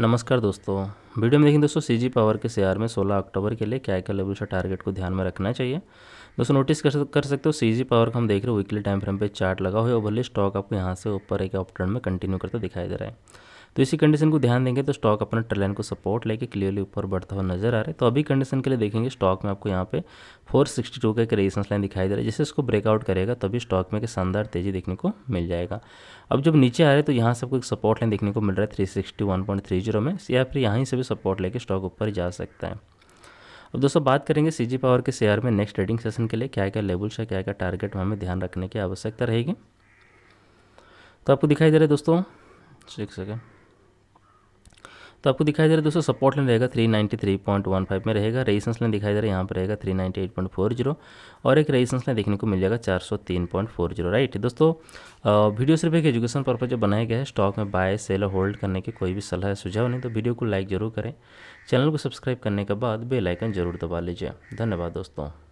नमस्कार दोस्तों वीडियो में देखें दोस्तों सीजी पावर के शेयर में 16 अक्टूबर के लिए क्या क्या लेवल से टारगेट को ध्यान में रखना चाहिए दोस्तों नोटिस कर कर सकते हो सीजी पावर का हम देख रहे हो वीकली टाइम फ्रेम पे चार्ट लगा हुआ है और भले स्टॉक आपको यहाँ से ऊपर एक ऑप्टन में कंटिन्यू करता दिखाई दे रहा है तो इसी कंडीशन को ध्यान देंगे तो स्टॉक अपना ट्रेलाइन को सपोर्ट लेके क्लियरली ऊपर बढ़ता हुआ नजर आ रहा है तो अभी कंडीशन के लिए देखेंगे स्टॉक में आपको यहाँ पे 462 का एक रेजिस्टेंस लाइन दिखाई दे रहा है जैसे इसको ब्रेकआउट करेगा तभी स्टॉक में एक शानदार तेजी देखने को मिल जाएगा अब जब नीचे आ रहे तो यहाँ से आपको एक सपोर्ट लाइन देखने को मिल रहा है three sixty one point three zero में या फिर यहीं से भी सपोर्ट लेके स्टॉक ऊपर जा सकता है अब दोस्तों बात करेंगे सीजी पावर के शेयर में नेक्स्ट ट्रेडिंग सेशन के लिए क्या क्या लेवल्स है क्या क्या टारगेट हमें ध्यान रखने की आवश्यकता रहेगी तो आपको दिखाई दे रहा है दोस्तों सीख सके तो आपको दिखाई दे रहा है दोस्तों सपोर्ट लाइन रहेगा 393.15 में रहेगा रेजिस्टेंस लाइन दिखाई दे रहा है यहाँ पर रहेगा 398.40 और एक रेजिस्टेंस लाइन देखने को मिल जाएगा 403.40 राइट दोस्तों वीडियो सिर्फ एक एजुकेशन पर्पज जो बनाया गया है स्टॉक में बाय सेल और होल्ड करने की कोई भी सलाह सुझाव नहीं तो वीडियो को लाइक जरूर करें चैनल को सब्सक्राइब करने के बाद बेलाइकन जरूर दबा लीजिए धन्यवाद दोस्तों